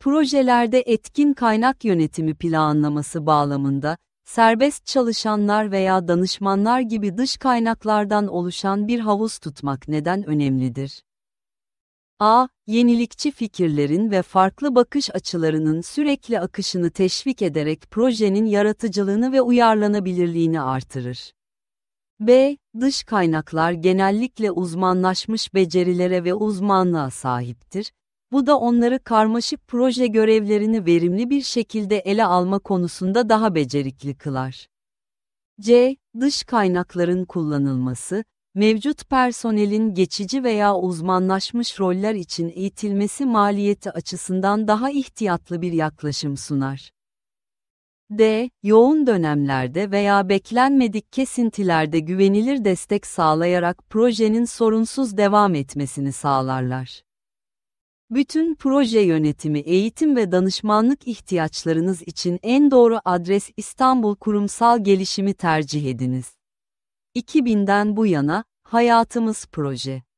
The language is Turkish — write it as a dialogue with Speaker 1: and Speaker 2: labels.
Speaker 1: projelerde etkin kaynak yönetimi planlaması bağlamında, serbest çalışanlar veya danışmanlar gibi dış kaynaklardan oluşan bir havuz tutmak neden önemlidir? A. Yenilikçi fikirlerin ve farklı bakış açılarının sürekli akışını teşvik ederek projenin yaratıcılığını ve uyarlanabilirliğini artırır. B. Dış kaynaklar genellikle uzmanlaşmış becerilere ve uzmanlığa sahiptir bu da onları karmaşık proje görevlerini verimli bir şekilde ele alma konusunda daha becerikli kılar. C. Dış kaynakların kullanılması, mevcut personelin geçici veya uzmanlaşmış roller için eğitilmesi maliyeti açısından daha ihtiyatlı bir yaklaşım sunar. D. Yoğun dönemlerde veya beklenmedik kesintilerde güvenilir destek sağlayarak projenin sorunsuz devam etmesini sağlarlar. Bütün proje yönetimi, eğitim ve danışmanlık ihtiyaçlarınız için en doğru adres İstanbul Kurumsal Gelişimi tercih ediniz. 2000'den bu yana, Hayatımız Proje